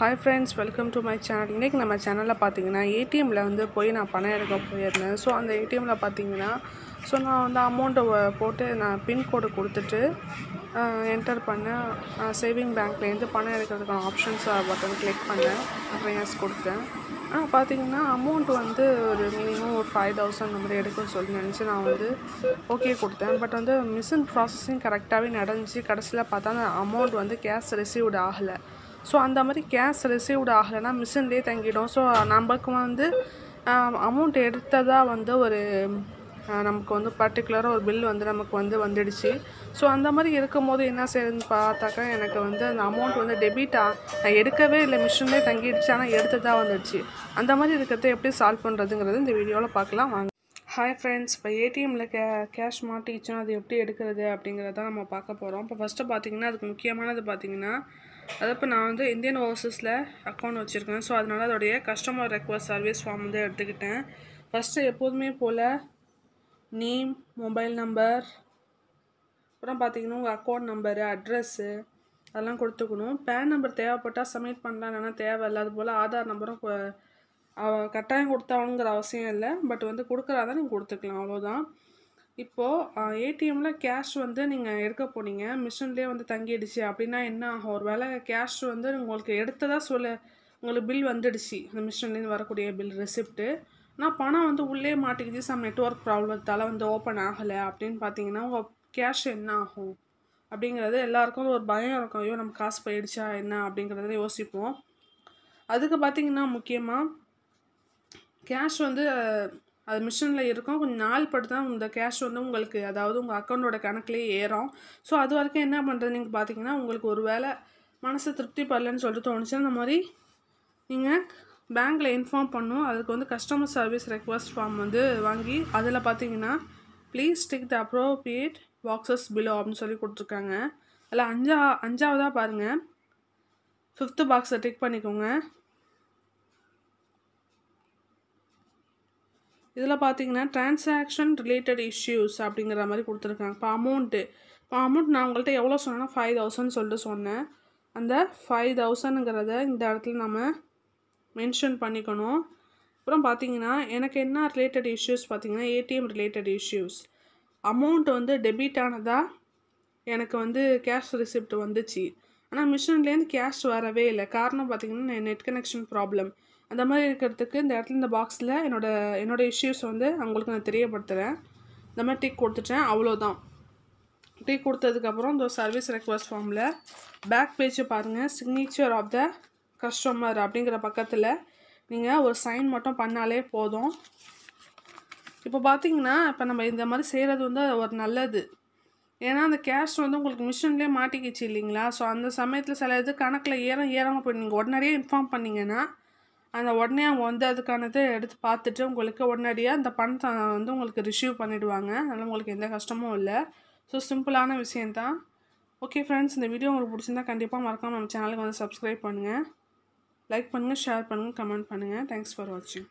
hi friends welcome to my channel இன்றைக்கி நம்ம சேனலில் பார்த்தீங்கன்னா ஏடிஎம்மில் வந்து போய் நான் பணம் எடுக்க போயிருந்தேன் ஸோ அந்த ஏடிஎம்மில் பார்த்தீங்கன்னா ஸோ நான் வந்து அமௌண்ட்டை போட்டு நான் பின்கோடு கொடுத்துட்டு என்டர் பண்ணேன் சேவிங் பேங்க்லேருந்து பணம் எடுக்கிறதுக்கான ஆப்ஷன்ஸ் பட்டன் கிளிக் பண்ணேன் அப்புறம் எஸ் கொடுத்தேன் ஆனால் பார்த்தீங்கன்னா அமௌண்ட் வந்து ஒரு மினிமம் ஒரு ஃபைவ் தௌசண்ட் அந்த மாதிரி எடுக்கும்னு சொல்லி நினச்சி நான் வந்து ஓகே கொடுத்தேன் பட் வந்து மிஷின் ப்ராசஸிங் கரெக்டாகவே நடந்துச்சு கடைசியில் பார்த்தா அந்த அமௌண்ட் வந்து கேஷ் ரிசீவ்டு ஆகலை ஸோ அந்த மாதிரி கேஷ் ரிசீவ்டு ஆகலைன்னா மிஷின்லேயே தங்கிடும் ஸோ நமக்கு வந்து அமௌண்ட் எடுத்ததாக வந்து ஒரு நமக்கு வந்து பர்டிகுலராக ஒரு பில் வந்து நமக்கு வந்து வந்துடுச்சு ஸோ அந்த மாதிரி இருக்கும்போது என்ன செய்யுதுன்னு பார்த்தாக்கா எனக்கு வந்து அந்த அமௌண்ட் வந்து டெபிட்டாக நான் எடுக்கவே இல்லை மிஷின்லேயே தங்கிடுச்சு ஆனால் எடுத்ததாக வந்துடுச்சு அந்த மாதிரி இருக்கிறத எப்படி சால்வ் பண்ணுறதுங்கிறது இந்த வீடியோவில் பார்க்கலாம் வாங்க ஹாய் ஃப்ரெண்ட்ஸ் இப்போ ஏடிஎம்மில் கே கேஷ் மாட்டிச்சுன்னா அது எப்படி எடுக்கிறது அப்படிங்கிறத நம்ம பார்க்க போகிறோம் இப்போ ஃபஸ்ட்டு பார்த்திங்கன்னா அதுக்கு முக்கியமானது பார்த்தீங்கன்னா அது இப்போ நான் வந்து இந்தியன் ஓவர்சீஸில் அக்கௌண்ட் வச்சுருக்கேன் ஸோ அதனால் அதோடைய கஸ்டமர் ரெக்வஸ்ட் சர்வீஸ் ஃபார்ம் வந்து எடுத்துக்கிட்டேன் ஃபஸ்ட்டு எப்போதுமே போல் நேம் மொபைல் நம்பர் அப்புறம் பார்த்தீங்கன்னா உங்கள் அக்கௌண்ட் நம்பரு அட்ரெஸ்ஸு அதெல்லாம் கொடுத்துக்கணும் பேன் நம்பர் தேவைப்பட்டால் சப்மிட் பண்ணலாம் என்னென்னா தேவையில்லை அது போல் ஆதார் நம்பரும் அவன் கட்டாயம் கொடுத்தாங்கிற அவசியம் இல்லை பட் வந்து கொடுக்குறாதான் நீங்கள் கொடுத்துக்கலாம் அவ்வளோதான் இப்போது ஏடிஎம்மில் கேஷ் வந்து நீங்கள் எடுக்க போனீங்க மிஷின்லேயே வந்து தங்கிடுச்சு அப்படின்னா என்ன ஆகும் ஒரு வேளை கேஷ் வந்து உங்களுக்கு எடுத்ததாக சொல்ல உங்களுக்கு பில் வந்துடுச்சு இந்த மிஷின்லேருந்து வரக்கூடிய பில் ரெசிப்ட்டு ஆனால் பணம் வந்து உள்ளே மாட்டிக்கிச்சு சம் நெட்ஒர்க் ப்ராப்ளத்தால் வந்து ஓப்பன் ஆகலை அப்படின்னு பார்த்தீங்கன்னா உங்கள் கேஷ் என்ன ஆகும் அப்படிங்கிறது எல்லாருக்கும் ஒரு பயம் இருக்கும் ஐயோ நம்ம காசு போயிடுச்சா என்ன அப்படிங்கிறத யோசிப்போம் அதுக்கு பார்த்திங்கன்னா முக்கியமாக கேஷ் வந்து அது மிஷினில் இருக்கும் கொஞ்சம் நாள் பட்டு தான் இந்த கேஷ் வந்து உங்களுக்கு அதாவது உங்கள் அக்கௌண்ட்டோட கணக்குலேயே ஏறும் ஸோ அது வரைக்கும் என்ன பண்ணுறது நீங்கள் பார்த்தீங்கன்னா உங்களுக்கு ஒரு வேளை மனசு திருப்தி படலன்னு சொல்லிட்டு தோணுச்சுன்னா அந்த மாதிரி நீங்கள் பேங்க்கில் இன்ஃபார்ம் பண்ணும் அதுக்கு வந்து கஸ்டமர் சர்வீஸ் ரெக்வஸ்ட் ஃபார்ம் வந்து வாங்கி அதில் பார்த்தீங்கன்னா please tick the appropriate boxes below அப்படின்னு சொல்லி கொடுத்துருக்காங்க அதில் அஞ்சா அஞ்சாவதாக பாருங்கள் ஃபிஃப்த்து பாக்ஸை டிக் பண்ணிக்கோங்க இதில் பார்த்தீங்கன்னா டிரான்சாக்ஷன் ரிலேட்டட் இஷ்யூஸ் அப்படிங்கிற மாதிரி கொடுத்துருக்காங்க இப்போ அமௌண்ட்டு இப்போ அமௌண்ட் நான் உங்கள்கிட்ட எவ்வளோ சொன்னேன்னா ஃபைவ் தௌசண்ட் சொல்லிட்டு சொன்னேன் அந்த ஃபைவ் தௌசண்ட்ங்கிறத இந்த இடத்துல நம்ம மென்ஷன் பண்ணிக்கணும் அப்புறம் பார்த்தீங்கன்னா எனக்கு என்ன ரிலேட்டட் இஷ்யூஸ் பார்த்தீங்கன்னா ஏடிஎம் ரிலேட்டட் இஷ்யூஸ் அமௌண்ட் வந்து டெபிட் ஆனதாக எனக்கு வந்து கேஷ் ரிசிப்ட் வந்துச்சு ஆனால் மிஷின்லேருந்து கேஷ் வரவே இல்லை காரணம் பார்த்தீங்கன்னா நெட் கனெக்ஷன் ப்ராப்ளம் அந்த மாதிரி இருக்கிறதுக்கு இந்த இடத்துல இந்த பாக்ஸில் என்னோடய என்னோடய இஷ்யூஸ் வந்து அவங்களுக்கு நான் தெரியப்படுத்துகிறேன் இந்த மாதிரி டிக் கொடுத்துட்டேன் அவ்வளோதான் டிக் கொடுத்ததுக்கப்புறம் இந்த சர்வீஸ் ரெக்வஸ்ட் ஃபார்மில் பேக் பேஜை பாருங்கள் சிக்னேச்சர் ஆஃப் த கஸ்டமர் அப்படிங்கிற பக்கத்தில் நீங்கள் ஒரு சைன் மட்டும் பண்ணாலே போதும் இப்போ பார்த்தீங்கன்னா இப்போ நம்ம இந்த மாதிரி செய்கிறது வந்து ஒரு நல்லது ஏன்னா அந்த கேஷ் வந்து உங்களுக்கு மிஷின்லேயே மாட்டிக்கிச்சு இல்லைங்களா ஸோ அந்த சமயத்தில் சில இது கணக்கில் ஏறம் ஏறாமல் போய் நீங்கள் உடனடியே இன்ஃபார்ம் பண்ணிங்கன்னா அந்த உடனே அவங்க வந்து அதுக்கானதை எடுத்து பார்த்துட்டு உங்களுக்கு உடனடியாக அந்த பணத்தை வந்து உங்களுக்கு ரிசீவ் பண்ணிவிடுவாங்க அதனால் உங்களுக்கு எந்த கஷ்டமும் இல்லை ஸோ சிம்பிளான விஷயந்தான் ஓகே ஃப்ரெண்ட்ஸ் இந்த வீடியோ உங்களுக்கு பிடிச்சிருந்தா கண்டிப்பாக மறக்காமல் நம்ம சேனலுக்கு வந்து சப்ஸ்கிரைப் பண்ணுங்கள் லைக் பண்ணுங்கள் ஷேர் பண்ணுங்கள் கமெண்ட் பண்ணுங்கள் தேங்க்ஸ் ஃபார் வாட்சிங்